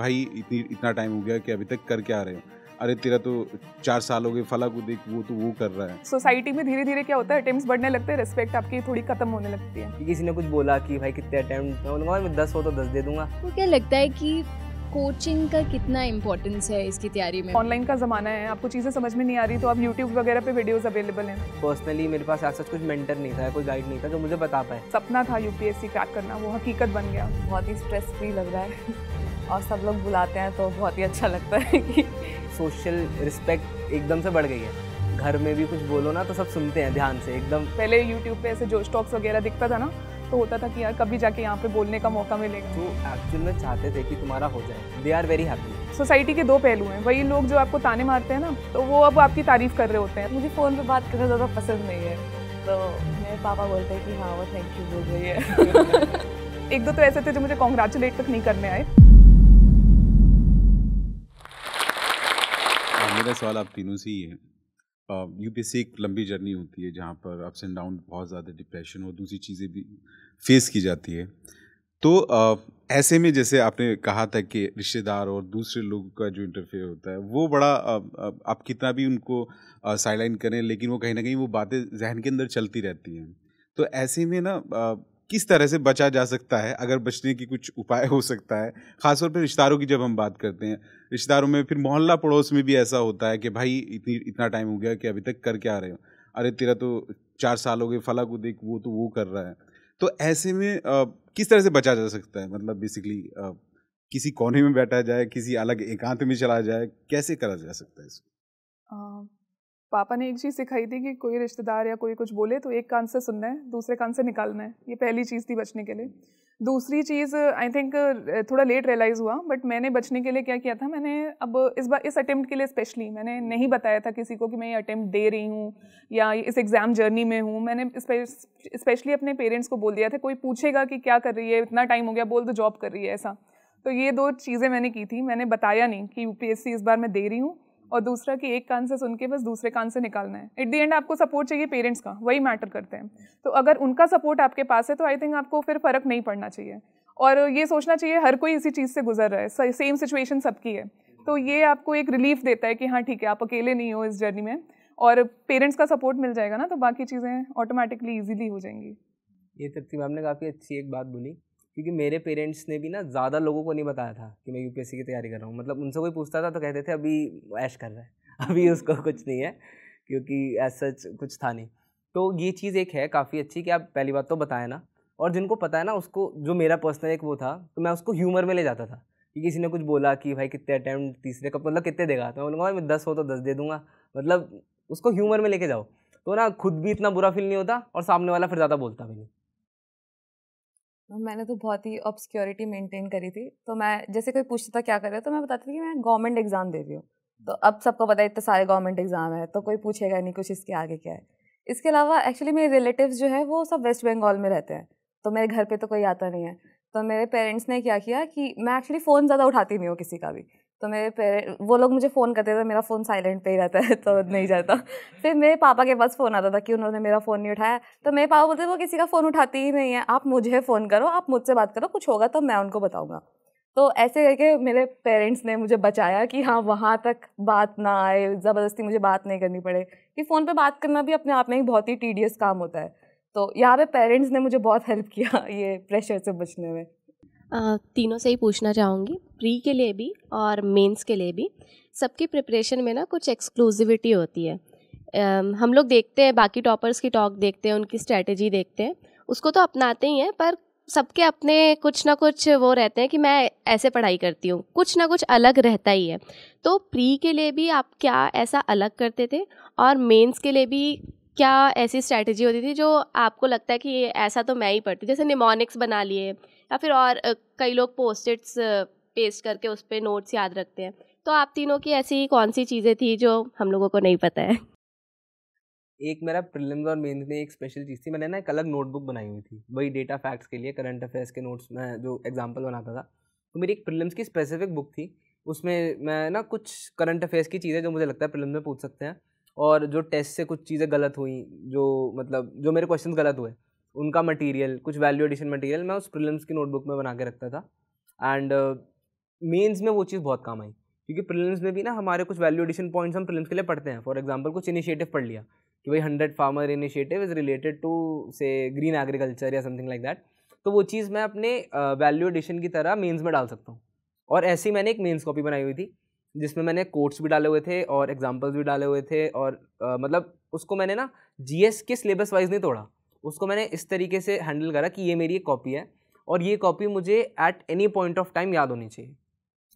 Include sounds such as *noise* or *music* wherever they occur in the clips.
भाई इतनी इतना टाइम हो गया कि अभी तक कर क्या रहे हो अरे तेरा तो चार साल हो गए फला को देख वो तो वो कर रहा है सोसाइटी में धीरे धीरे क्या होता है अटेम्प्ट बढ़ने लगते हैं रिस्पेक्ट आपकी थोड़ी खत्म होने लगती है किसी ने कुछ बोला कि भाई कितने अटेम्प्ट मैं दस हो तो दस दे दूंगा तो क्या लगता है कि कोचिंग का कितना इम्पोर्टेंस है इसकी तैयारी में ऑनलाइन का ज़माना है आपको चीज़ें समझ में नहीं आ रही तो आप यूट्यूब वगैरह पे वीडियोस अवेलेबल हैं पर्सनली मेरे पास ऐसा कुछ मेंटर नहीं था कोई गाइड नहीं था जो मुझे बता पाए सपना था यूपीएससी क्रैक करना वो हकीकत बन गया बहुत ही स्ट्रेस फ्री लग रहा है *laughs* और सब लोग बुलाते हैं तो बहुत ही अच्छा लगता है कि सोशल रिस्पेक्ट एकदम से बढ़ गई है घर में भी कुछ बोलो ना तो सब सुनते हैं ध्यान से एकदम पहले यूट्यूब पे ऐसे जो स्टॉक्स वगैरह दिखता था ना तो होता था कि यार कभी जाके यहाँ पे बोलने का मौका मिलेगा जो तो एक्चुअल में चाहते थे कि तुम्हारा हो जाए they are very happy society के दो पहलू हैं वही लोग जो आपको ताने मारते हैं ना तो वो अब आपकी तारीफ कर रहे होते हैं मुझे फ़ोन पे बात करना ज़्यादा पसंद नहीं है तो मेरे पापा बोलते हैं कि हाँ वो थैंक यू बोल रही है *laughs* एक दो तो ऐसे थे जो मुझे कॉन्ग्रेचुलेट तक नहीं करने आए मेरा सवाल आप तीनों से ही है यू पी सी एक लंबी जर्नी होती है जहाँ पर अप्स एंड डाउन बहुत ज़्यादा डिप्रेशन और दूसरी चीज़ें भी फेस की जाती है तो आ, ऐसे में जैसे आपने कहा था कि रिश्तेदार और दूसरे लोगों का जो इंटरफेयर होता है वो बड़ा आ, आ, आप कितना भी उनको साइलाइन करें लेकिन वो कहीं ना कहीं वो बातें जहन के अंदर चलती रहती हैं तो ऐसे में ना किस तरह से बचा जा सकता है अगर बचने की कुछ उपाय हो सकता है खासतौर पर रिश्तेदारों की जब हम बात करते हैं रिश्तेदारों में फिर मोहल्ला पड़ोस में भी ऐसा होता है कि भाई इतनी इतना टाइम हो गया कि अभी तक कर क्या रहे हो अरे तेरा तो चार साल हो गए फला को देख वो तो वो कर रहा है तो ऐसे में आ, किस तरह से बचा जा सकता है मतलब बेसिकली किसी कोने में बैठा जाए किसी अलग एकांत में चला जाए कैसे करा जा सकता है इसको पापा ने एक चीज़ सिखाई थी कि कोई रिश्तेदार या कोई कुछ बोले तो एक कान से सुनना है दूसरे कान से निकालना है ये पहली चीज़ थी बचने के लिए दूसरी चीज़ आई थिंक थोड़ा लेट रियलाइज़ हुआ बट मैंने बचने के लिए क्या किया था मैंने अब इस बार इस अटैम्प्ट के लिए स्पेशली मैंने नहीं बताया था किसी को कि मैं ये अटैम्प्ट दे रही हूँ या इस एग्ज़ाम जर्नी में हूँ मैंने स्पेशली अपने पेरेंट्स को बोल दिया था कोई पूछेगा कि क्या कर रही है इतना टाइम हो गया बोल तो जॉब कर रही है ऐसा तो ये दो चीज़ें मैंने की थी मैंने बताया नहीं कि यू इस बार मैं दे रही हूँ और दूसरा कि एक कान से सुन के बस दूसरे कान से निकालना है एट दी एंड आपको सपोर्ट चाहिए पेरेंट्स का वही मैटर करते हैं तो अगर उनका सपोर्ट आपके पास है तो आई थिंक आपको फिर फ़र्क नहीं पड़ना चाहिए और ये सोचना चाहिए हर कोई इसी चीज़ से गुजर रहा है सेम सिचुएशन सबकी है तो ये आपको एक रिलीफ देता है कि हाँ ठीक है आप अकेले नहीं हो इस जर्नी में और पेरेंट्स का सपोर्ट मिल जाएगा ना तो बाकी चीज़ें ऑटोमेटिकली ईजिली हो जाएंगी ये मैम ने काफ़ी अच्छी एक बात बोली क्योंकि मेरे पेरेंट्स ने भी ना ज़्यादा लोगों को नहीं बताया था कि मैं यू की तैयारी कर रहा हूँ मतलब उनसे कोई पूछता था तो कहते थे अभी ऐश कर रहा है *laughs* अभी हम्म। उसको कुछ नहीं है क्योंकि ऐसा सच कुछ था नहीं तो ये चीज़ एक है काफ़ी अच्छी कि आप पहली बात तो बताएं ना और जिनको पता है ना उसको जो मेरा पर्सनल एक वो था तो मैं उसको ह्यूमर में ले जाता था कि किसी ने कुछ बोला कि भाई कितने अटैम्प्ट तीसरे कप मतलब कितने देगा तो मैं बोलूँगा भाई मैं दस हो तो दस दे दूंगा मतलब उसको ह्यूमर में लेके जाओ तो ना खुद भी इतना बुरा फील नहीं होता और सामने वाला फिर ज़्यादा बोलता भी नहीं तो मैंने तो बहुत ही ऑब्सक्योरिटी मेंटेन करी थी तो मैं जैसे कोई पूछता था क्या कर रहा हो तो मैं बताती थी कि मैं गवर्नमेंट एग्ज़ाम दे रही हूँ तो हम्म। अब सबको पता है इतने सारे गवर्नमेंट एग्ज़ाम है तो कोई पूछेगा नहीं कुछ इसके आगे क्या है इसके अलावा एक्चुअली मेरे रिलेटिव जो है वो सब वेस्ट बंगाल में रहते हैं तो मेरे घर पर तो कोई आता नहीं है तो मेरे पेरेंट्स ने क्या किया कि मैं एक्चुअली फ़ोन ज़्यादा उठाती नहीं हूँ किसी का भी तो मेरे पेरेंट वो लोग मुझे फ़ोन करते थे मेरा फ़ोन साइलेंट पे ही रहता है तो नहीं जाता फिर मेरे पापा के पास फ़ोन आता था कि उन्होंने मेरा फ़ोन नहीं उठाया तो मेरे पापा बोलते वो किसी का फ़ोन उठाती ही नहीं है आप मुझे फ़ोन करो आप मुझसे बात करो कुछ होगा तो मैं उनको बताऊँगा तो ऐसे करके मेरे पेरेंट्स ने मुझे बचाया कि हाँ वहाँ तक बात ना आए ज़बरदस्ती मुझे बात नहीं करनी पड़े कि फ़ोन पर बात करना भी अपने आप में ही बहुत ही टीडियस काम होता है तो यहाँ पे पेरेंट्स ने मुझे बहुत हेल्प किया ये प्रेशर से बचने में तीनों से ही पूछना चाहूँगी प्री के लिए भी और मेंस के लिए भी सबकी प्रिपरेशन में ना कुछ एक्सक्लूसिविटी होती है हम लोग देखते हैं बाकी टॉपर्स की टॉक देखते हैं उनकी स्ट्रैटेजी देखते हैं उसको तो अपनाते ही हैं पर सबके अपने कुछ ना कुछ वो रहते हैं कि मैं ऐसे पढ़ाई करती हूँ कुछ ना कुछ अलग रहता ही है तो प्री के लिए भी आप क्या ऐसा अलग करते थे और मेंस के लिए भी क्या ऐसी स्ट्रैटेजी होती थी जो आपको लगता है कि ऐसा तो मैं ही पढ़ती जैसे निमोनिक्स बना लिए या फिर और कई लोग पोस्टिट्स पेस्ट करके उस पर नोट्स याद रखते हैं तो आप तीनों की ऐसी कौन सी चीज़ें थी जो हम लोगों को नहीं पता है एक मेरा प्रिलिम्स और मेंस में एक स्पेशल चीज़ थी मैंने ना एक अलग नोटबुक बनाई हुई थी वही डेटा फैक्ट्स के लिए करंट अफेयर्स के नोट्स में जो एग्जांपल बनाता था तो मेरी एक प्रिलिम्स की स्पेसिफिक बुक थी उसमें मैं ना कुछ करंट अफेयर्स की चीज़ें जो मुझे लगता है प्रिलिम्स में पूछ सकते हैं और जो टेस्ट से कुछ चीज़ें गलत हुई जो मतलब जो मेरे क्वेश्चन गलत हुए उनका मटेरियल कुछ वैल्यू एडिशन मटेरियल मैं उस प्रिलिम्स की नोटबुक में बना के रखता था एंड मेंस uh, में वो चीज़ बहुत काम आई क्योंकि प्रिलिम्स में भी ना हमारे कुछ वैल्यू एडिशन पॉइंट्स हम प्रिलिम्स के लिए पढ़ते हैं फॉर एग्जांपल कुछ इनिशिएटिव पढ़ लिया कि भाई hundred farmer initiative is related to say green agriculture या समथिंग लाइक दैट तो वो चीज़ मैं अपने वैल्यू uh, एडिशन की तरह मेन्स में डाल सकता हूँ और ऐसी मैंने एक मेन्स कॉपी बनाई हुई थी जिसमें मैंने कोट्स भी डाले हुए थे और एग्जाम्पल्स भी डाले हुए थे और uh, मतलब उसको मैंने ना जीएस के सिलेबस वाइज नहीं तोड़ा उसको मैंने इस तरीके से हैंडल करा कि ये मेरी एक कॉपी है और ये कॉपी मुझे at any point of time याद होनी चाहिए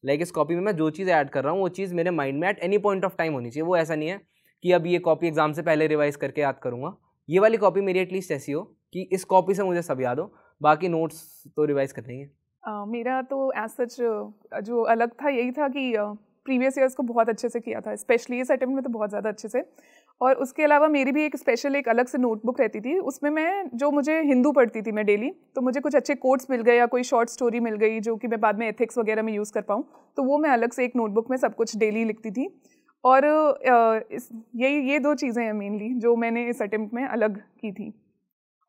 लाइक इस कॉपी में मैं जो चीज़ ऐड कर रहा हूँ वो चीज़ मेरे माइंड में at any point of time होनी चाहिए वो ऐसा नहीं है कि अब ये कॉपी एग्ज़ाम से पहले रिवाइज करके याद करूँगा ये वाली कॉपी मेरी एटलीस्ट ऐसी हो कि इस कॉपी से मुझे सब याद हो बाकी नोट्स तो रिवाइज कर हैं uh, मेरा तो एज सच जो अलग था यही था कि प्रीवियस uh, ईयर्स को बहुत अच्छे से किया था स्पेशली इस अटैम्प्ट में तो बहुत ज़्यादा अच्छे से और उसके अलावा मेरी भी एक स्पेशल एक अलग से नोटबुक रहती थी उसमें मैं जो मुझे हिंदू पढ़ती थी मैं डेली तो मुझे कुछ अच्छे कोट्स मिल गए या कोई शॉर्ट स्टोरी मिल गई जो कि मैं बाद में एथिक्स वगैरह में यूज़ कर पाऊँ तो वो मैं अलग से एक नोटबुक में सब कुछ डेली लिखती थी और यही ये दो चीज़ें हैं मेनली जो मैंने इस अटैम्प्ट में अलग की थी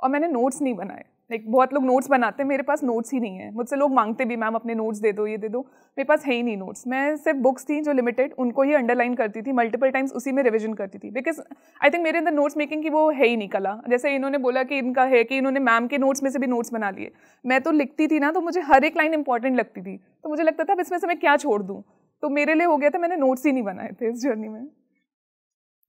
और मैंने नोट्स नहीं बनाए लाइक like, बहुत लोग नोट्स बनाते हैं मेरे पास नोट्स ही नहीं है मुझसे लोग मांगते भी मैम अपने नोट्स दे दो ये दे दो मेरे पास है ही नहीं नोट्स मैं सिर्फ बुक्स थी जो लिमिटेड उनको ही अंडरलाइन करती थी मल्टीपल टाइम्स उसी में रिविजन करती थी बिकॉज आई थिंक मेरे अंदर नोट्स मेकिंग की वो है ही नहीं कला जैसे इन्होंने बोला कि इनका है कि इन्होंने मैम के नोट्स में से भी नोट्स बना लिए मैं तो लिखती थी ना तो मुझे हर एक लाइन इंपॉर्टेंट लगती थी तो मुझे लगता था अब इसमें से मैं क्या छोड़ दूँ तो मेरे लिए हो गया था मैंने नोट्स ही नहीं बनाए थे इस जर्नी में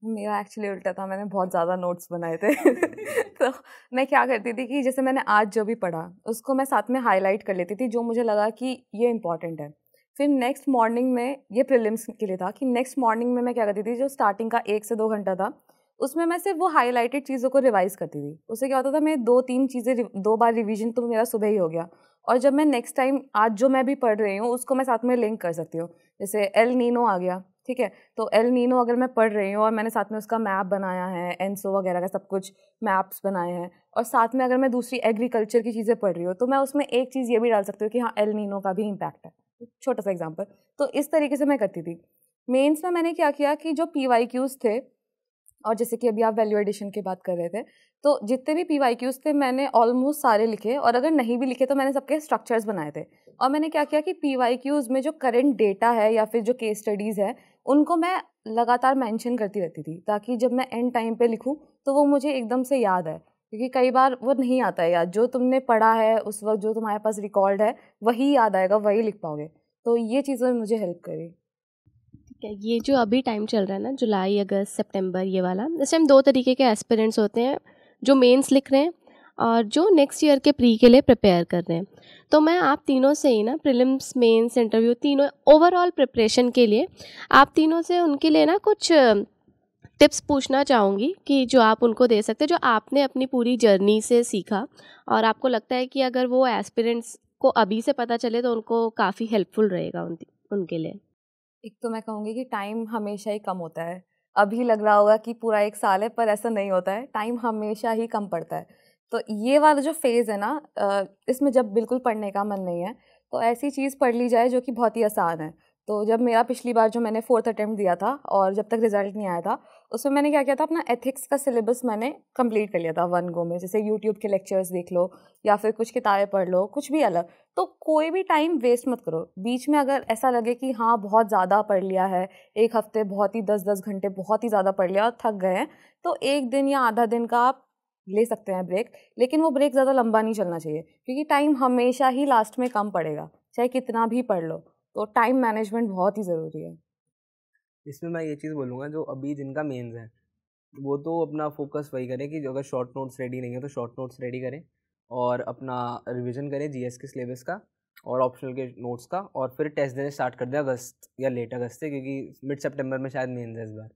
मेरा एक्चुअली उल्टा था मैंने बहुत ज़्यादा नोट्स बनाए थे *laughs* तो मैं क्या करती थी कि जैसे मैंने आज जो भी पढ़ा उसको मैं साथ में हाईलाइट कर लेती थी जो मुझे लगा कि ये इंपॉर्टेंट है फिर नेक्स्ट मॉर्निंग में ये प्रिलिम्स के लिए था कि नेक्स्ट मॉर्निंग में मैं क्या करती थी जो स्टार्टिंग का एक से दो घंटा था उसमें मैं सिर्फ वो हाईलाइटेड चीज़ों को रिवाइज़ करती थी उससे क्या होता था मैं दो तीन चीज़ें दो बार रिविजन तो मेरा सुबह ही हो गया और जब मैं नेक्स्ट टाइम आज जो मैं भी पढ़ रही हूँ उसको मैं साथ में लिंक कर सकती हूँ जैसे एल नीनो आ गया ठीक है तो एल नीनो अगर मैं पढ़ रही हूँ और मैंने साथ में उसका मैप बनाया है एनसो वगैरह का सब कुछ मैप्स बनाए हैं और साथ में अगर मैं दूसरी एग्रीकल्चर की चीज़ें पढ़ रही हूँ तो मैं उसमें एक चीज़ ये भी डाल सकती हूँ कि हाँ एल नीनो का भी इम्पैक्ट है छोटा सा एग्जाम्पल तो इस तरीके से मैं करती थी मेन्स में मैंने क्या किया कि जो पी वाई क्यूज़ थे और जैसे कि अभी आप वैल्यू एडिशन की बात कर रहे थे तो जितने भी पी वाई क्यूज़ थे मैंने ऑलमोस्ट सारे लिखे और अगर नहीं भी लिखे तो मैंने सबके स्ट्रक्चर्स बनाए थे और मैंने क्या किया कि पी वाई क्यूज़ में जो करेंट डेटा है या फिर जो केस स्टडीज़ है उनको मैं लगातार मेंशन करती रहती थी ताकि जब मैं एंड टाइम पे लिखूं तो वो मुझे एकदम से याद है क्योंकि कई बार वो नहीं आता है याद जो तुमने पढ़ा है उस वक्त जो तुम्हारे पास रिकॉर्ड है वही याद आएगा वही लिख पाओगे तो ये चीज़ें मुझे हेल्प करी ठीक है ये जो अभी टाइम चल रहा है ना जुलाई अगस्त सितंबर ये वाला इस टाइम दो तरीके के एस्पिरेंट्स होते हैं जो मेंस लिख रहे हैं और जो नेक्स्ट ईयर के प्री के लिए प्रिपेयर कर रहे हैं तो मैं आप तीनों से ही ना प्रिलिम्स मेंस इंटरव्यू तीनों ओवरऑल प्रिपरेशन के लिए आप तीनों से उनके लिए ना कुछ टिप्स पूछना चाहूँगी कि जो आप उनको दे सकते जो आपने अपनी पूरी जर्नी से सीखा और आपको लगता है कि अगर वो एस्पिरेंट्स को अभी से पता चले तो उनको काफ़ी हेल्पफुल रहेगा उन, उनके लिए एक तो मैं कहूँगी कि टाइम हमेशा ही कम होता है अभी लग रहा होगा कि पूरा एक साल है पर ऐसा नहीं होता है टाइम हमेशा ही कम पड़ता है तो ये वाला जो फेज़ है ना इसमें जब बिल्कुल पढ़ने का मन नहीं है तो ऐसी चीज़ पढ़ ली जाए जो कि बहुत ही आसान है तो जब मेरा पिछली बार जो मैंने फोर्थ अटैम्प्ट दिया था और जब तक रिजल्ट नहीं आया था उसमें मैंने क्या किया था अपना एथिक्स का सिलेबस मैंने कंप्लीट कर लिया था वन गो में जैसे यूट्यूब के लेक्चर्स देख लो या फिर कुछ किताबें पढ़ लो कुछ भी अलग तो कोई भी टाइम वेस्ट मत करो बीच में अगर ऐसा लगे कि हाँ बहुत ज़्यादा पढ़ लिया है एक हफ्ते बहुत ही दस दस घंटे बहुत ही ज़्यादा पढ़ लिया और थक गए हैं तो एक दिन या आधा दिन का आप ले सकते हैं ब्रेक लेकिन वो ब्रेक ज़्यादा लंबा नहीं चलना चाहिए क्योंकि टाइम हमेशा ही लास्ट में कम पड़ेगा चाहे कितना भी पढ़ लो तो टाइम मैनेजमेंट बहुत ही ज़रूरी है इसमें मैं ये चीज़ बोलूँगा जो अभी जिनका मेन्स है वो तो अपना फोकस वही करें कि अगर शॉर्ट नोट्स रेडी नहीं है तो शॉर्ट नोट्स रेडी करें और अपना रिविज़न करें जी के सिलेबस का और ऑप्शनल के नोट्स का और फिर टेस्ट देने स्टार्ट कर दें अगस्त या लेट अगस्त से क्योंकि मिड सेप्टेम्बर में शायद मेन्स है इस बार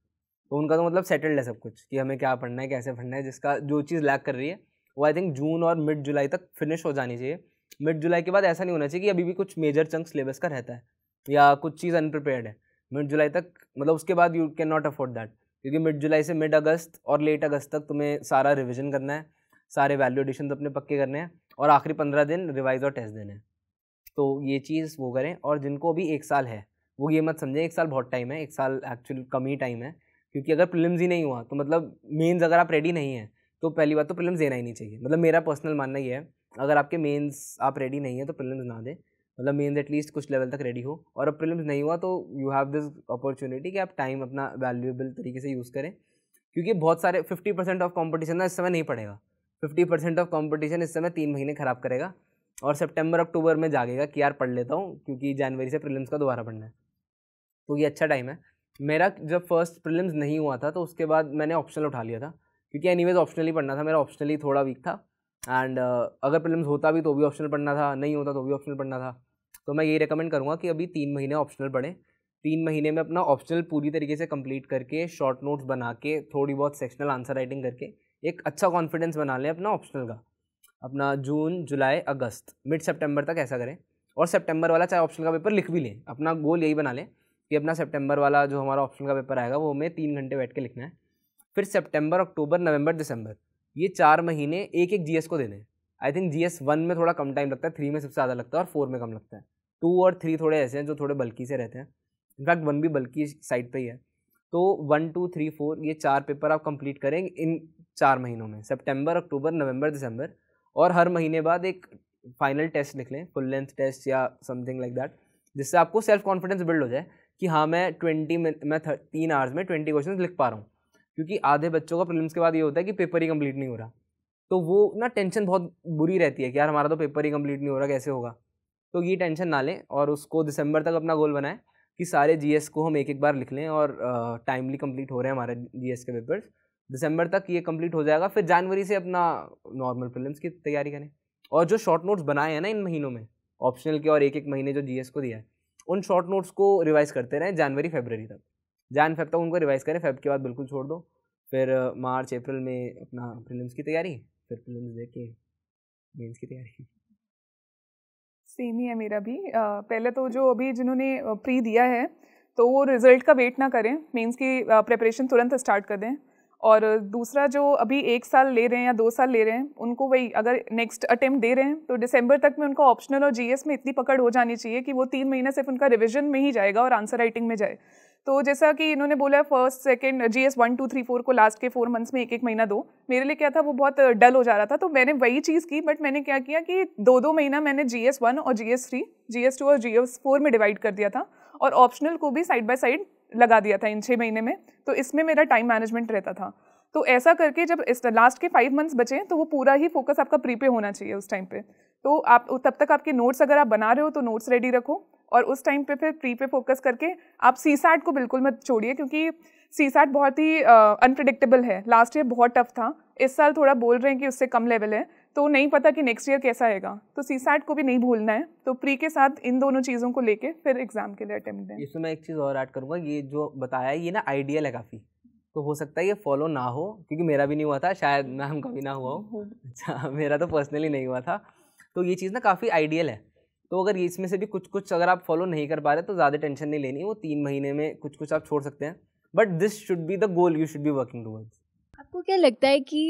तो उनका तो मतलब सेटल्ड है सब कुछ कि हमें क्या पढ़ना है कैसे पढ़ना है जिसका जो चीज़ लैक कर रही है वो आई थिंक जून और मिड जुलाई तक फिनिश हो जानी चाहिए मिड जुलाई के बाद ऐसा नहीं होना चाहिए कि अभी भी कुछ मेजर चंक सिलेबस का रहता है या कुछ चीज़ अनप्रिपेयर्ड है मिड जुलाई तक मतलब उसके बाद you can not afford that क्योंकि मिड जुलाई से मिड अगस्त और लेट अगस्त तक तुम्हें सारा रिविजन करना है सारे वैल्यू एडिशन अपने पक्के करने हैं और आखिरी पंद्रह दिन रिवाइज और टेस्ट देने हैं तो ये चीज़ वो करें और जिनको अभी एक साल है वो ये मत समझें एक साल बहुत टाइम है एक साल एक्चुअल कम ही टाइम है क्योंकि अगर प्रिलिम्स ही नहीं हुआ तो मतलब मेंस अगर आप रेडी नहीं हैं तो पहली बात तो प्रिलिम्स देना ही नहीं चाहिए मतलब मेरा पर्सनल मानना ये है अगर आपके मेंस आप रेडी नहीं हैं तो प्रिलिम्स ना दें मतलब मेंस एटलीस्ट कुछ लेवल तक रेडी हो और अब प्रिलिम्स नहीं हुआ तो यू हैव दिस अपॉर्चुनिटी कि आप टाइम अपना वैल्यूएबल तरीके से यूज़ करें क्योंकि बहुत सारे फिफ्टी परसेंट ऑफ कॉम्पिटिशन ना इस समय नहीं पड़ेगा फिफ्टी परसेंट ऑफ कॉम्पिटिशन इस समय तीन महीने ख़राब करेगा और सेप्टेम्बर अक्टूबर में जागेगा कि यार पढ़ लेता हूँ क्योंकि जनवरी से प्रिलिम्स का दोबारा पढ़ना है तो ये अच्छा टाइम है मेरा जब फर्स्ट प्रिलिम्स नहीं हुआ था तो उसके बाद मैंने ऑप्शनल उठा लिया था क्योंकि एनीवेज ऑप्शनली पढ़ना था मेरा ऑप्शनली थोड़ा वीक था एंड uh, अगर प्रिलिम्स होता भी तो भी ऑप्शनल पढ़ना था नहीं होता तो भी ऑप्शनल पढ़ना था तो मैं ये रिकमेंड करूँगा कि अभी तीन महीने ऑप्शनल पढ़ें तीन महीने में अपना ऑप्शनल पूरी तरीके से कंप्लीट करके शॉर्ट नोट्स बना के थोड़ी बहुत सेक्शनल आंसर राइटिंग करके एक अच्छा कॉन्फिडेंस बना लें अपना ऑप्शनल का अपना जून जुलाई अगस्त मिड सेप्टेम्बर तक ऐसा करें और सेप्टेम्बर वाला चाहे ऑप्शन का पेपर लिख भी लें अपना गोल यही बना लें कि अपना सेप्टेम्बर वाला जो हमारा ऑप्शन का पेपर आएगा वो हमें तीन घंटे बैठ के लिखना है फिर सेप्टेम्बर अक्टूबर नवंबर दिसंबर ये चार महीने एक एक जीएस को देने आई थिंक जीएस वन में थोड़ा कम टाइम लगता है थ्री में सबसे ज़्यादा लगता है और फोर में कम लगता है टू और थ्री थोड़े ऐसे हैं जो थोड़े बल्कि से रहते हैं इनफैक्ट वन भी बल्कि साइड पर ही है तो वन टू थ्री फोर ये चार पेपर आप कंप्लीट करेंगे इन चार महीनों में सितंबर अक्टूबर नवंबर दिसंबर और हर महीने बाद एक फाइनल टेस्ट लिख लें फुल लेंथ टेस्ट या समथिंग लाइक दैट जिससे आपको सेल्फ कॉन्फिडेंस बिल्ड हो जाए कि हाँ मैं ट्वेंटी मैं तीन आवर्स में ट्वेंटी क्वेश्चन लिख पा रहा हूँ क्योंकि आधे बच्चों का प्रॉब्लम्स के बाद ये होता है कि पेपर ही कंप्लीट नहीं हो रहा तो वो ना टेंशन बहुत बुरी रहती है कि यार हमारा तो पेपर ही कंप्लीट नहीं हो रहा कैसे होगा तो ये टेंशन ना लें और उसको दिसंबर तक अपना गोल बनाएं कि सारे जी को हम एक एक बार लिख लें और टाइमली कंप्लीट हो रहे हैं हमारे जी के पेपर्स दिसंबर तक ये कंप्लीट हो जाएगा फिर जनवरी से अपना नॉर्मल प्रिलिम्स की तैयारी करें और जो शॉर्ट नोट्स बनाए हैं ना इन महीनों में ऑप्शनल के और एक एक महीने जो जीएस को दिया है उन शॉर्ट नोट्स को रिवाइज़ करते रहें जनवरी फेबररी तक जान फेब तक उनको रिवाइज़ करें फेब के बाद बिल्कुल छोड़ दो फिर मार्च अप्रैल में अपना फिल्म की तैयारी फिर फिल्म देख के मेन्स की तैयारी सेम ही है मेरा भी पहले तो जो अभी जिन्होंने प्री दिया है तो वो रिज़ल्ट का वेट ना करें मेंस की प्रेपरेशन तुरंत स्टार्ट कर दें और दूसरा जो अभी एक साल ले रहे हैं या दो साल ले रहे हैं उनको वही अगर नेक्स्ट अटेम्प्ट दे रहे हैं तो दिसंबर तक में उनका ऑप्शनल और जीएस में इतनी पकड़ हो जानी चाहिए कि वो तीन महीना सिर्फ उनका रिविजन में ही जाएगा और आंसर राइटिंग में जाए तो जैसा कि इन्होंने बोला first second G S one two three four को लास्ट के फोर मंथ्स में एक एक महीना दो मेरे लिए क्या था वो बहुत डल हो जा रहा था तो मैंने वही चीज़ की बट मैंने क्या किया कि दो दो महीना मैंने जी एस वन और G S three G S two और जी एस फोर में डिवाइड कर दिया था और ऑप्शनल को भी साइड बाय साइड लगा दिया था इन छः महीने में तो इसमें मेरा टाइम मैनेजमेंट रहता था तो ऐसा करके जब इस लास्ट के फाइव मंथ्स बचे तो वो पूरा ही फोकस आपका प्रीपे होना चाहिए उस टाइम पे तो आप तब तक आपके नोट्स अगर आप बना रहे हो तो नोट्स रेडी रखो और उस टाइम पे फिर प्री पे फोकस करके आप सी सैट को बिल्कुल मत छोड़िए क्योंकि सी सैट बहुत ही अनप्रडिक्टेबल है लास्ट ईयर बहुत टफ था इस साल थोड़ा बोल रहे हैं कि उससे कम लेवल है तो नहीं पता कि नेक्स्ट ईयर कैसा आएगा तो सी को भी नहीं भूलना है तो प्री के साथ इन दोनों चीज़ों को लेके फिर एग्जाम के लिए अटेम्प्ट दें इसमें मैं एक चीज़ और ऐड करूँगा ये जो बताया ये ना आइडियल है काफ़ी तो हो सकता है ये फॉलो ना हो क्योंकि मेरा भी नहीं हुआ था शायद मैम का भी ना हुआ हो हम्म। अच्छा मेरा तो पर्सनली नहीं हुआ था तो ये चीज़ ना काफ़ी आइडियल है तो अगर इसमें से भी कुछ कुछ अगर आप फॉलो नहीं कर पा रहे तो ज़्यादा टेंशन नहीं लेनी वो तीन महीने में कुछ कुछ आप छोड़ सकते हैं but this should be the goal you should be working towards आपको क्या लगता है कि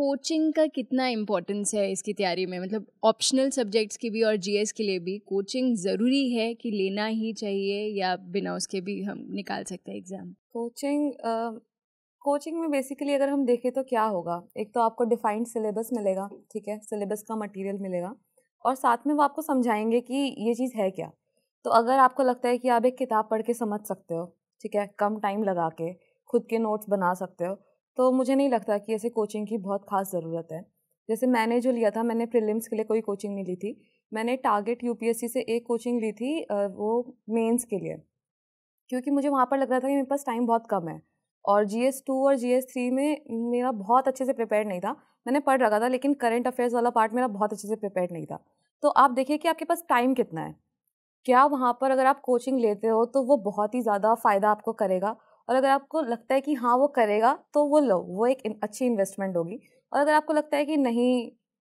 कोचिंग का कितना इम्पोर्टेंस है इसकी तैयारी में मतलब ऑप्शनल सब्जेक्ट्स की भी और जीएस के लिए भी कोचिंग ज़रूरी है कि लेना ही चाहिए या बिना उसके भी हम निकाल सकते हैं एग्ज़ाम कोचिंग कोचिंग में बेसिकली अगर हम देखें तो क्या होगा एक तो आपको डिफाइंड सिलेबस मिलेगा ठीक है सिलेबस का मटेरियल मिलेगा और साथ में वो आपको समझाएंगे कि ये चीज़ है क्या तो अगर आपको लगता है कि आप एक किताब पढ़ के समझ सकते हो ठीक है कम टाइम लगा के खुद के नोट्स बना सकते हो तो मुझे नहीं लगता कि ऐसे कोचिंग की बहुत खास ज़रूरत है जैसे मैंने जो लिया था मैंने प्रिलिम्स के लिए कोई कोचिंग नहीं ली थी मैंने टारगेट यू से एक कोचिंग ली थी वो मेंस के लिए क्योंकि मुझे वहाँ पर लग रहा था कि मेरे पास टाइम बहुत कम है और जी एस टू और जी एस थ्री में मेरा बहुत अच्छे से प्रिपेयर नहीं था मैंने पढ़ रखा था लेकिन करंट अफेयर्स वाला पार्ट मेरा बहुत अच्छे से प्रिपेयर नहीं था तो आप देखिए कि आपके पास टाइम कितना है क्या वहाँ पर अगर आप कोचिंग लेते हो तो वो बहुत ही ज़्यादा फ़ायदा आपको करेगा और अगर आपको लगता है कि हाँ वो करेगा तो वो लो वो एक अच्छी इन्वेस्टमेंट होगी और अगर आपको लगता है कि नहीं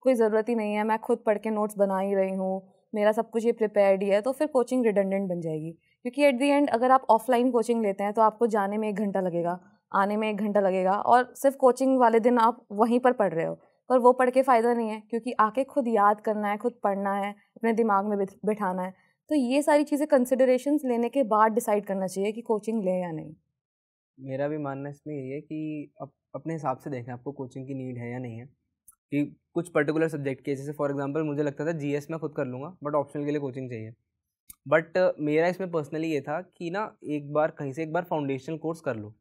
कोई ज़रूरत ही नहीं है मैं खुद पढ़ के नोट्स बना ही रही हूँ मेरा सब कुछ ये प्रिपेयर्ड ही है तो फिर कोचिंग रिडेंडेंट बन जाएगी क्योंकि एट दी एंड अगर आप ऑफलाइन कोचिंग लेते हैं तो आपको जाने में एक घंटा लगेगा आने में एक घंटा लगेगा और सिर्फ कोचिंग वाले दिन आप वहीं पर पढ़ रहे हो पर वो पढ़ के फ़ायदा नहीं है क्योंकि आके खुद याद करना है खुद पढ़ना है अपने दिमाग में बिठाना है तो ये सारी चीज़ें कंसिडरेशन लेने के बाद डिसाइड करना चाहिए कि कोचिंग लें या नहीं मेरा भी मानना इसमें यही है कि अप, अपने हिसाब से देखें आपको कोचिंग की नीड है या नहीं है कि कुछ पर्टिकुलर सब्जेक्ट के जैसे फॉर एग्जांपल मुझे लगता था जीएस मैं खुद कर लूँगा बट ऑप्शनल के लिए कोचिंग चाहिए बट मेरा इसमें पर्सनली ये था कि ना एक बार कहीं से एक बार फाउंडेशनल कोर्स कर लो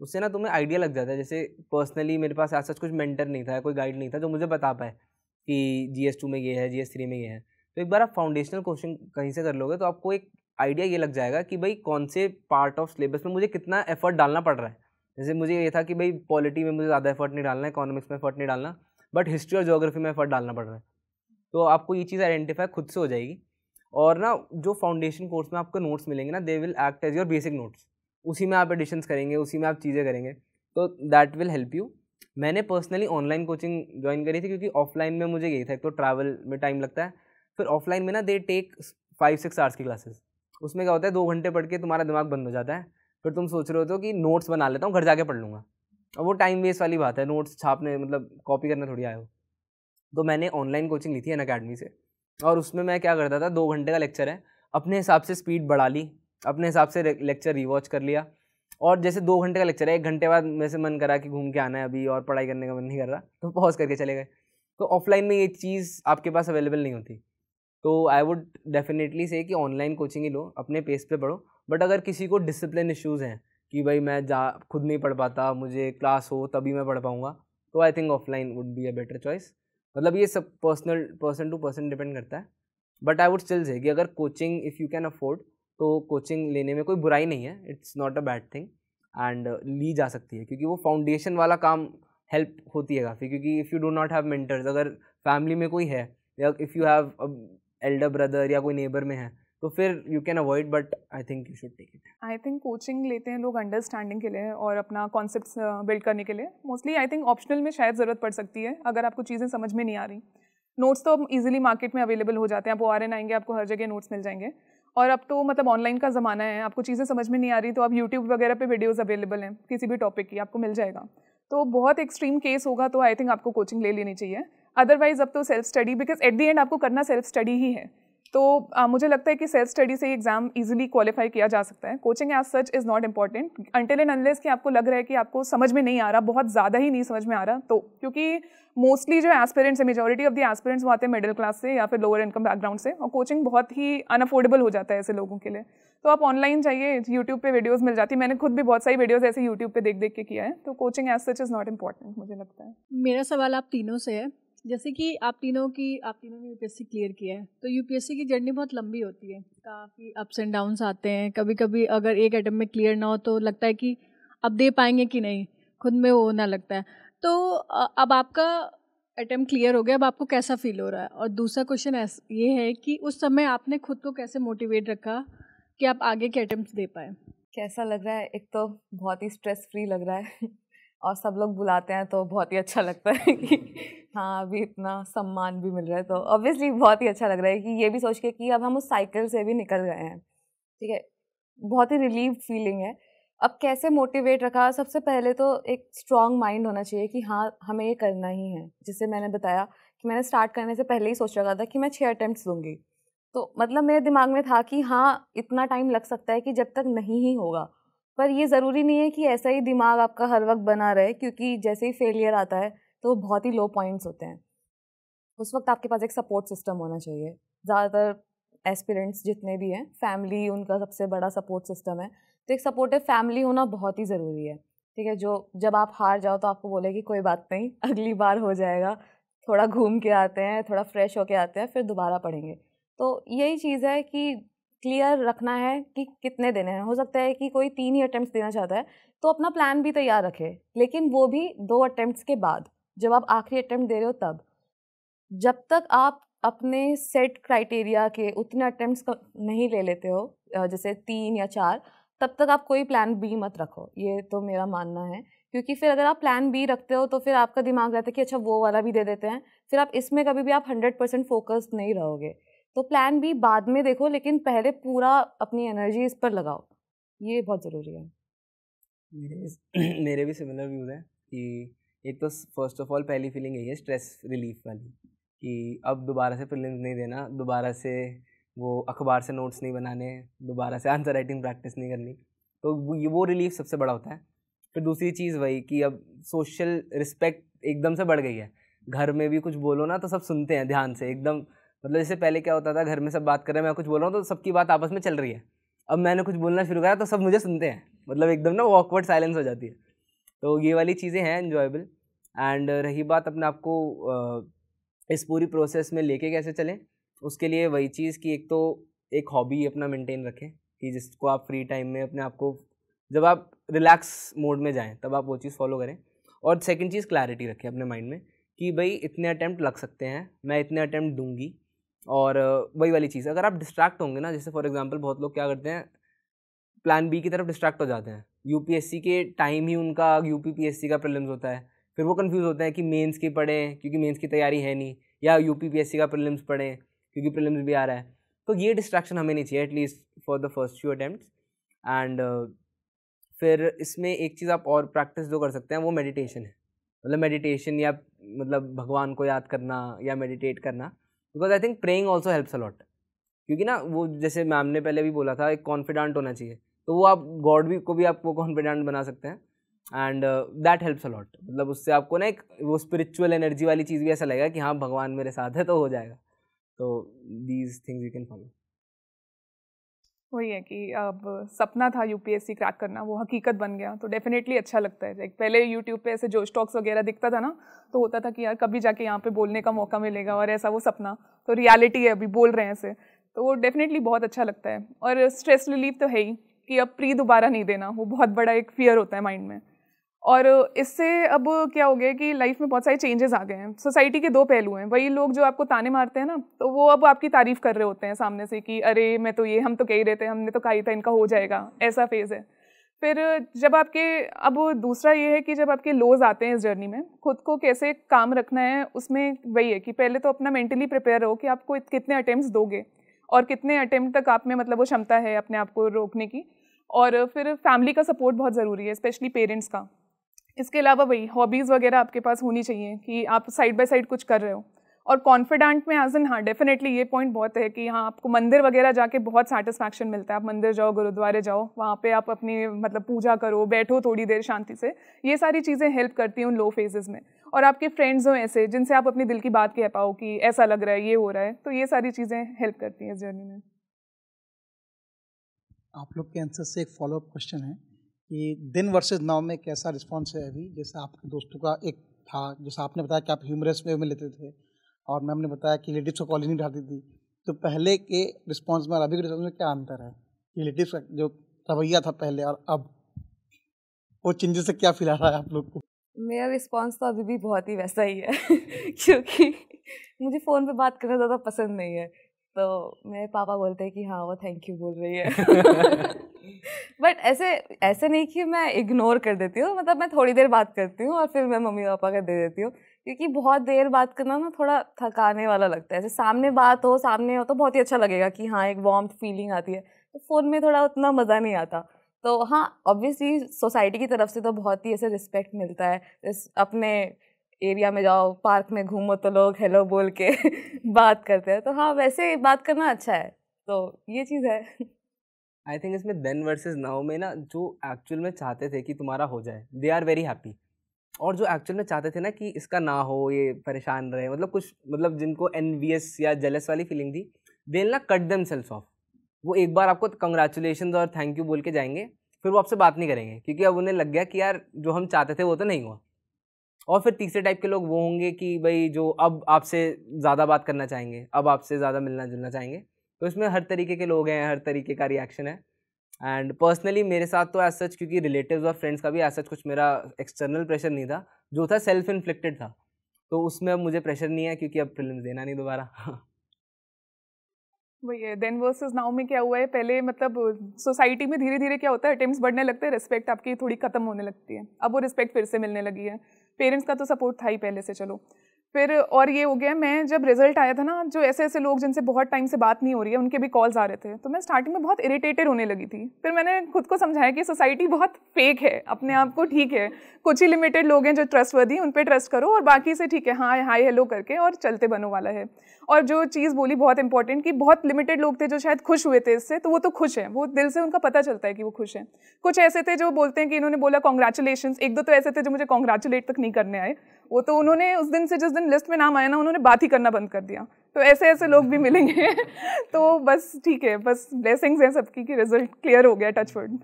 उससे ना तुम्हें आइडिया लग जाता है जैसे पर्सनली मेरे पास ऐसा कुछ मेंटर नहीं था कोई गाइड नहीं था जो मुझे बता पाए कि जी एस टू में ये है जी एस थ्री में ये है तो एक बार आप फाउंडेशनल कोचिंग कहीं से कर लोगे तो आपको एक आइडिया ये लग जाएगा कि भाई कौन से पार्ट ऑफ सिलेबस में मुझे कितना एफर्ट डालना पड़ रहा है जैसे मुझे ये था कि भाई पॉलिटी में मुझे ज़्यादा एफर्ट नहीं डालना है इकोनॉमिक्स में एफर्ट नहीं डालना बट हिस्ट्री और जोग्राफी में एफर्ट डालना पड़ रहा है तो आपको ये चीज़ आइडेंटिफाई खुद से हो जाएगी और ना जो फाउंडेशन कोर्स में आपको नोट्स मिलेंगे ना they will act as your basic notes उसी में आप एडिशंस करेंगे उसी में आप चीज़ें करेंगे तो दैट विल हेल्प यू मैंने पर्सनली ऑनलाइन कोचिंग ज्वाइन करी थी क्योंकि ऑफलाइन में मुझे यही था एक तो ट्रैवल में टाइम लगता है फिर ऑफलाइन में ना they take five six hours की क्लासेस उसमें क्या होता है दो घंटे पढ़ के तुम्हारा दिमाग बंद हो जाता है फिर तुम सोच रहे होते हो कि नोट्स बना लेता हूँ घर जाके पढ़ लूँगा अब वो टाइम वेस्ट वाली बात है नोट्स छापने मतलब कॉपी करने थोड़ी आए हो तो मैंने ऑनलाइन कोचिंग ली थी एन अकेडमी से और उसमें मैं क्या करता था दो घंटे का लेक्चर है अपने हिसाब से स्पीड बढ़ा ली अपने हिसाब से लेक्चर रिवॉच कर लिया और जैसे दो घंटे का लेक्चर है एक घंटे बाद मेरे से मन करा कि घूम के आना है अभी और पढ़ाई करने का मन नहीं कर रहा तो पॉज करके चले गए तो ऑफलाइन में ये चीज़ आपके पास अवेलेबल नहीं होती तो आई वुड डेफिनेटली से कि ऑनलाइन कोचिंग ही लो अपने पेस पे पढ़ो बट अगर किसी को डिसिप्लिन इश्यूज़ हैं कि भाई मैं जा खुद नहीं पढ़ पाता मुझे क्लास हो तभी मैं पढ़ पाऊँगा तो I think offline would be a better choice मतलब ये सब personal person to person depend करता है but I would still say कि अगर coaching if you can afford तो कोचिंग लेने में कोई बुराई नहीं है it's not a bad thing and ली जा सकती है क्योंकि वो फाउंडेशन वाला काम हेल्प होती है काफ़ी क्योंकि if you do not have mentors अगर फैमिली में कोई है या if you have elder brother या कोई नेबर में है तो फिर you can avoid but I think you should take it I think coaching लेते हैं लोग अंडरस्टैंडिंग के लिए और अपना कॉन्सेप्ट बिल्ड uh, करने के लिए मोस्टली आई थिंक ऑप्शनल में शायद ज़रूरत पड़ सकती है अगर आपको चीज़ें समझ में नहीं आ रही नोट्स तो अब ईजिली मार्केट में अवेलेबल हो जाते हैं आप ओ आर एन आएंगे आपको हर जगह नोट्स मिल जाएंगे और अब तो मतलब ऑनलाइन का ज़माना है आपको चीज़ें समझ में नहीं आ रही तो आप यूट्यूब वगैरह पे वीडियोस अवेलेबल हैं किसी भी टॉपिक की आपको मिल जाएगा तो बहुत एक्सट्रीम केस होगा तो आई थिंक आपको कोचिंग ले लेनी चाहिए अदरवाइज अब तो self study because at the end आपको करना सेल्फ स्टडी ही है तो आ, मुझे लगता है कि सेल्फ स्टडी से एग्ज़ाम इजीली क्वालिफाई किया जा सकता है coaching as such is not important until and unless कि आपको लग रहा है कि आपको समझ में नहीं आ रहा बहुत ज़्यादा ही नहीं समझ में आ रहा तो क्योंकि मोस्टली जो एस्पेरेंट्स है मेजोरिटी ऑफ द एस्पेरेंट्स वो आते हैं मिडिल क्लास से या फिर लोअर इनकम बैकग्राउंड से और कोचिंग बहुत ही अनअफोर्डेबल हो जाता है ऐसे लोगों के लिए तो आप ऑनलाइन जाइए यूट्यूब पे वीडियोस मिल जाती है मैंने खुद भी बहुत सारी वीडियोस ऐसे यूट्यूब पे देख देख के किया है तो coaching as such is not important मुझे लगता है मेरा सवाल आप तीनों से है जैसे कि आप तीनों की आप तीनों ने यूपीएससी क्लियर किया है तो यूपीएससी की जर्नी बहुत लंबी होती है काफ़ी अप्स एंड डाउन्स आते हैं कभी कभी अगर एक आइटम में क्लियर ना हो तो लगता है कि अब दे पाएंगे कि नहीं खुद में वो होना लगता है तो अब आपका अटैम्प्ट क्लियर हो गया अब आपको कैसा फील हो रहा है और दूसरा क्वेश्चन ये है कि उस समय आपने खुद को कैसे मोटिवेट रखा कि आप आगे के अटैम्प्ट दे पाए कैसा लग रहा है एक तो बहुत ही स्ट्रेस फ्री लग रहा है और सब लोग बुलाते हैं तो बहुत ही अच्छा लगता है कि हाँ अभी इतना सम्मान भी मिल रहा है तो ऑब्वियसली बहुत ही अच्छा लग रहा है कि ये भी सोच के कि अब हम उस साइकिल से भी निकल गए हैं ठीक है बहुत ही रिलीव फीलिंग है अब कैसे मोटिवेट रखा सबसे पहले तो एक स्ट्रॉन्ग माइंड होना चाहिए कि हाँ हमें ये करना ही है जिससे मैंने बताया कि मैंने स्टार्ट करने से पहले ही सोच रखा था कि मैं छः अटैम्प्ट दूँगी तो मतलब मेरे दिमाग में था कि हाँ इतना टाइम लग सकता है कि जब तक नहीं ही होगा पर ये ज़रूरी नहीं है कि ऐसा ही दिमाग आपका हर वक्त बना रहे क्योंकि जैसे ही फेलियर आता है तो बहुत ही लो पॉइंट्स होते हैं उस वक्त आपके पास एक सपोर्ट सिस्टम होना चाहिए ज़्यादातर एस्पिरेंट्स जितने भी हैं फैमिली उनका सबसे बड़ा सपोर्ट सिस्टम है तो एक सपोर्टिव फैमिली होना बहुत ही ज़रूरी है ठीक है जो जब आप हार जाओ तो आपको बोले कि कोई बात नहीं *laughs* अगली बार हो जाएगा थोड़ा घूम के आते हैं थोड़ा फ्रेश होके आते हैं फिर दोबारा पढ़ेंगे तो यही चीज़ है कि क्लियर रखना है कि कितने देने हैं हो सकता है कि कोई तीन ही अटैम्प्ट देना चाहता है तो अपना प्लान भी तैयार रखे लेकिन वो भी दो अटैम्प्ट के बाद जब आप आखिरी अटैम्प्ट दे रहे हो तब जब तक आप अपने सेट क्राइटेरिया के उतने अटैम्प्ट नहीं ले लेते हो जैसे तीन या चार तब तक आप कोई प्लान बी मत रखो ये तो मेरा मानना है क्योंकि फिर अगर आप प्लान बी रखते हो तो फिर आपका दिमाग रहता है कि अच्छा वो वाला भी दे देते हैं फिर आप इसमें कभी भी आप हंड्रेड परसेंट फोकस्ड नहीं रहोगे तो प्लान भी बाद में देखो लेकिन पहले पूरा अपनी एनर्जी इस पर लगाओ ये बहुत ज़रूरी है मेरे *clears throat* मेरे भी सिमिलर व्यूज़ हैं कि एक तो फर्स्ट ऑफ ऑल पहली फीलिंग यही है स्ट्रेस रिलीफ वाली कि अब दोबारा से प्रिलिम्स नहीं देना दोबारा से वो अखबार से नोट्स नहीं बनाने दोबारा से आंसर राइटिंग प्रैक्टिस नहीं करनी तो ये वो रिलीफ सबसे बड़ा होता है फिर दूसरी चीज़ वही कि अब सोशल रिस्पेक्ट एकदम से बढ़ गई है घर में भी कुछ बोलो ना तो सब सुनते हैं ध्यान से एकदम मतलब इससे पहले क्या होता था घर में सब बात कर रहे हैं मैं कुछ बोल रहा हूँ तो सबकी बात आपस में चल रही है अब मैंने कुछ बोलना शुरू करा तो सब मुझे सुनते हैं मतलब एकदम ना ऑकवर्ड साइलेंस हो जाती है तो ये वाली चीज़ें हैं इन्जॉयबल एंड रही बात अपने आपको इस पूरी प्रोसेस में लेके कैसे चलें उसके लिए वही चीज़ कि एक तो एक हॉबी अपना मेंटेन रखें कि जिसको आप फ्री टाइम में अपने आप को जब आप रिलैक्स मोड में जाएं तब आप वो चीज़ फॉलो करें और सेकंड चीज़ क्लैरिटी रखें अपने माइंड में कि भाई इतने अटैम्प्ट लग सकते हैं मैं इतने अटैम्प्ट दूंगी और वही वाली चीज़ अगर आप डिस्ट्रैक्ट होंगे ना जैसे फॉर एग्जांपल बहुत लोग क्या करते हैं प्लान बी की तरफ डिस्ट्रैक्ट हो जाते हैं यूपीएससी के टाइम ही उनका यूपीपीएससी का प्रिलिम्स होता है फिर वो कन्फ्यूज़ होते हैं कि मेन्स की पढ़ें क्योंकि मेन्स की तैयारी है नहीं या यू का प्रिलिम्स पढ़ें क्योंकि प्रिलिम्स भी आ रहा है तो ये डिस्ट्रैक्शन हमें नहीं चाहिए at least for the first few attempt and फिर इसमें एक चीज़ आप और प्रैक्टिस जो कर सकते हैं वो मेडिटेशन है मतलब मेडिटेशन या मतलब भगवान को याद करना या मेडिटेट करना because I think praying also helps a lot क्योंकि ना वो जैसे मैम ने पहले भी बोला था एक कॉन्फिडेंट होना चाहिए तो वो आप गॉड भी को भी आप वो कॉन्फिडेंट बना सकते हैं एंड दैट हेल्प्स अलॉट मतलब उससे आपको ना एक वो स्पिरिचुअल एनर्जी वाली चीज़ भी ऐसा लगेगा कि हाँ भगवान मेरे साथ है तो हो जाएगा तो these things you can follow वही है कि अब सपना था यूपीएससी क्रैक करना वो हकीकत बन गया तो डेफिनेटली अच्छा लगता है लाइक पहले यूट्यूब पे ऐसे जो स्टॉक्स वगैरह दिखता था ना तो होता था कि यार कभी जाके यहाँ पे बोलने का मौका मिलेगा और ऐसा वो सपना तो रियलिटी है अभी बोल रहे हैं ऐसे तो वो डेफिनेटली बहुत अच्छा लगता है और स्ट्रेस रिलीफ तो है ही कि अब प्री दोबारा नहीं देना वो बहुत बड़ा एक फियर होता है माइंड में और इससे अब क्या हो गया कि लाइफ में बहुत सारे चेंजेस आ गए हैं सोसाइटी के दो पहलू हैं वही लोग जो आपको ताने मारते हैं ना तो वो अब आपकी तारीफ़ कर रहे होते हैं सामने से कि अरे मैं तो ये हम तो कह ही रहे थे हमने तो कहा ही था इनका हो जाएगा ऐसा फेज़ है फिर जब आपके अब दूसरा ये है कि जब आपके लोज आते हैं इस जर्नी में खुद को कैसे काम रखना है उसमें वही है कि पहले तो अपना मेंटली प्रिपेयर रहो कि आपको कितने अटैम्प्ट दोगे और कितने अटैम्प्ट तक आप में मतलब वो क्षमता है अपने आप को रोकने की और फिर फैमिली का सपोर्ट बहुत ज़रूरी है स्पेशली पेरेंट्स का इसके अलावा वही हॉबीज़ वगैरह आपके पास होनी चाहिए कि आप साइड बाय साइड कुछ कर रहे हो और कॉन्फिडेंट में एज एन हाँ डेफिनेटली ये पॉइंट बहुत है कि हाँ आपको मंदिर वगैरह जाके बहुत सेटिस्फैक्शन मिलता है आप मंदिर जाओ गुरुद्वारे जाओ वहाँ पे आप अपनी मतलब पूजा करो बैठो थोड़ी देर शांति से ये सारी चीज़ें हेल्प करती हैं उन लो फेजेस में और आपके फ्रेंड्स हों ऐसे जिनसे आप अपने दिल की बात कह पाओ कि ऐसा लग रहा है ये हो रहा है तो ये सारी चीज़ें हेल्प करती हैं इस जर्नी में आप लोग के आंसर से एक फॉलोअप क्वेश्चन है कि दिन वर्सेस नाव में कैसा रिस्पॉन्स है अभी जैसे आपके दोस्तों का एक था जैसे आपने बताया कि आप ह्यूमरस वे में लेते थे और मैम ने बताया कि लेडीज़ को कॉलेज नहीं उठाती थी तो पहले के रिस्पॉन्स में और अभी के रिस्पॉन्स में क्या अंतर है कि लेडीज का जो रवैया था पहले और अब वो चेंजेस से क्या फील आ रहा है आप लोग को मेरा रिस्पॉन्स तो अभी भी बहुत ही वैसा ही है *laughs* क्योंकि मुझे फ़ोन पे बात करना ज़्यादा पसंद नहीं है तो मेरे पापा बोलते हैं कि हाँ वो थैंक यू बोल रही है बट *laughs* ऐसे ऐसे नहीं कि मैं इग्नोर कर देती हूँ मतलब मैं थोड़ी देर बात करती हूँ और फिर मैं मम्मी पापा का दे देती हूँ क्योंकि बहुत देर बात करना ना थोड़ा थकाने वाला लगता है ऐसे सामने बात हो सामने हो तो बहुत ही अच्छा लगेगा कि हाँ एक वार्म फीलिंग आती है तो फ़ोन में थोड़ा उतना मज़ा नहीं आता तो हाँ ऑब्वियसली सोसाइटी की तरफ से तो बहुत ही ऐसे रिस्पेक्ट मिलता है अपने एरिया में जाओ पार्क में घूमो तो लोग हेलो बोल के *laughs* बात करते हैं तो हाँ वैसे बात करना अच्छा है तो ये चीज़ है आई थिंक इसमें देन वर्सेज नाउ में ना जो एक्चुअल में चाहते थे कि तुम्हारा हो जाए दे आर वेरी हैप्पी और जो एक्चुअल में चाहते थे ना कि इसका ना हो ये परेशान रहे मतलब कुछ मतलब जिनको एस या जेलस वाली फीलिंग थी दे ना कट दम सेल्स ऑफ वो एक बार आपको कंग्रेचुलेशन और थैंक यू बोल के जाएंगे फिर वो आपसे बात नहीं करेंगे क्योंकि अब उन्हें लग गया कि यार जो हम चाहते थे वो तो नहीं हुआ और फिर तीसरे टाइप के लोग वो होंगे कि भाई जो अब आपसे ज़्यादा बात करना चाहेंगे अब आपसे ज़्यादा मिलना जुलना चाहेंगे तो इसमें हर तरीके के लोग हैं हर तरीके का रिएक्शन है एंड पर्सनली मेरे साथ तो एज सच क्योंकि रिलेटिव्स और फ्रेंड्स का भी एज सच कुछ मेरा एक्सटर्नल प्रेशर नहीं था जो था सेल्फ इन्फ्लिक्टेड था तो उसमें अब मुझे प्रेशर नहीं है क्योंकि अब फिल्म देना नहीं दोबारा *laughs* वही है देन वर्सेस नाउ में क्या हुआ है पहले मतलब सोसाइटी में धीरे धीरे क्या होता है अटेम्प्ट बढ़ने लगते हैं रिस्पेक्ट आपकी थोड़ी खत्म होने लगती है अब वो रिस्पेक्ट फिर से मिलने लगी है पेरेंट्स का तो सपोर्ट था ही पहले से चलो फिर और ये हो गया मैं जब रिजल्ट आया था ना जो ऐसे ऐसे लोग जिनसे बहुत टाइम से बात नहीं हो रही है उनके भी कॉल्स आ रहे थे तो मैं स्टार्टिंग में बहुत इरिटेटेड होने लगी थी फिर मैंने खुद को समझाया कि सोसाइटी बहुत फेक है अपने आप को ठीक है कुछ ही लिमिटेड लोग हैं जो ट्रस्ट वर्दी उन पर ट्रस्ट करो और बाकी से ठीक है हाँ हाई हेलो करके और चलते बनो वाला है और जो चीज़ बोली बहुत इंपॉर्टेंट कि बहुत लिमिटेड लोग थे जो शायद खुश हुए थे इससे तो वो तो खुश हैं वो दिल से उनका पता चलता है कि वो खुश हैं कुछ ऐसे थे जो बोलते हैं कि इन्होंने बोला कॉन्ग्रेचुलेशन एक दो तो ऐसे थे जो मुझे कॉन्ग्रेचुलेट तक नहीं करने आए वो तो उन्होंने उस दिन से जिस दिन लिस्ट में नाम आया ना उन्होंने बात ही करना बंद कर दिया तो ऐसे ऐसे लोग भी मिलेंगे *laughs* तो बस ठीक है बस ब्लेसिंग्स हैं सबकी कि रिजल्ट क्लियर हो गया टचवर्ड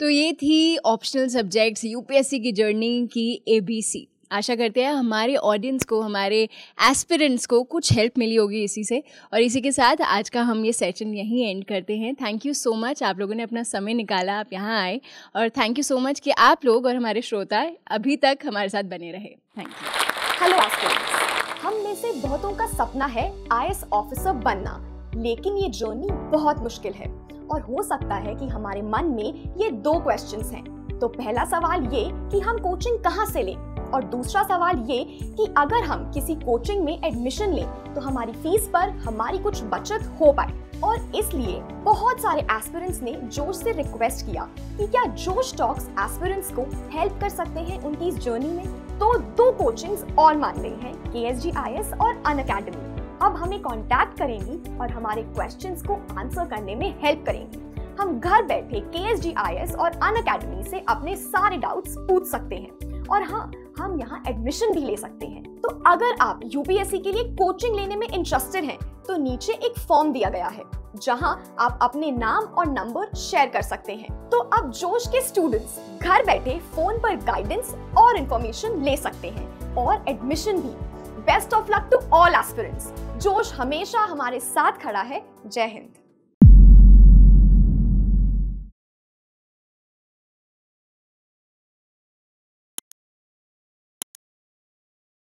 तो ये थी ऑप्शनल सब्जेक्ट्स यूपीएससी की जर्नी की एबीसी आशा करते हैं हमारे ऑडियंस को हमारे एस्पिरेंट्स को कुछ हेल्प मिली होगी इसी से और इसी के साथ आज का हम ये सेशन यहीं एंड करते हैं थैंक यू सो मच आप लोगों ने अपना समय निकाला आप यहाँ आए और थैंक यू सो मच कि आप लोग और हमारे श्रोता अभी तक हमारे साथ बने रहे थैंक यू हेलो हम में से बहुतों का सपना है आई ऑफिसर बनना लेकिन ये जर्नी बहुत मुश्किल है और हो सकता है कि हमारे मन में ये दो क्वेश्चंस हैं तो पहला सवाल ये कि हम कोचिंग कहाँ से लें और दूसरा सवाल ये कि अगर हम किसी कोचिंग में एडमिशन लें तो हमारी फीस पर हमारी कुछ बचत हो पाए और इसलिए बहुत सारे एस्पिरेंट्स ने जोश से रिक्वेस्ट किया कि क्या जोश टॉक्स एस्पिरेंट्स को हेल्प कर सकते हैं उनकी इस जर्नी में तो दो कोचिंग्स और मान रहे हैं के एस जी आई एस और अन अकेडमी अब हमें कॉन्टैक्ट करेंगी और हमारे क्वेश्चन को आंसर करने में हेल्प करेंगी हम घर बैठे के एस जी आई एस और अन अकेडमी से अपने सारे डाउट्स पूछ सकते हैं और हाँ हम यहाँ एडमिशन भी ले सकते हैं तो अगर आप यूपीएससी के लिए कोचिंग लेने में इंटरेस्टेड हैं तो नीचे एक फॉर्म दिया गया है जहाँ आप अपने नाम और नंबर शेयर कर सकते हैं तो अब जोश के स्टूडेंट्स घर बैठे फोन पर गाइडेंस और इंफॉर्मेशन ले सकते हैं और एडमिशन भी best of luck to all aspirants जोश हमेशा हमारे साथ खड़ा है जय हिंद